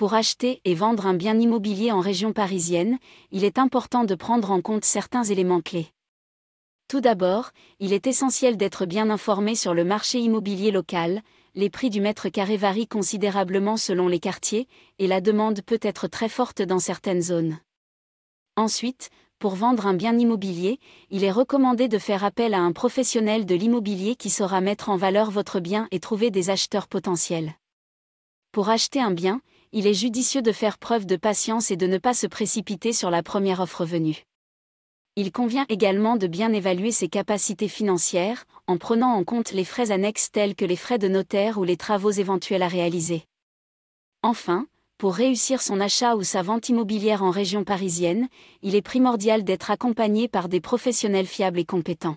Pour acheter et vendre un bien immobilier en région parisienne, il est important de prendre en compte certains éléments clés. Tout d'abord, il est essentiel d'être bien informé sur le marché immobilier local, les prix du mètre carré varient considérablement selon les quartiers, et la demande peut être très forte dans certaines zones. Ensuite, pour vendre un bien immobilier, il est recommandé de faire appel à un professionnel de l'immobilier qui saura mettre en valeur votre bien et trouver des acheteurs potentiels. Pour acheter un bien, il est judicieux de faire preuve de patience et de ne pas se précipiter sur la première offre venue. Il convient également de bien évaluer ses capacités financières, en prenant en compte les frais annexes tels que les frais de notaire ou les travaux éventuels à réaliser. Enfin, pour réussir son achat ou sa vente immobilière en région parisienne, il est primordial d'être accompagné par des professionnels fiables et compétents.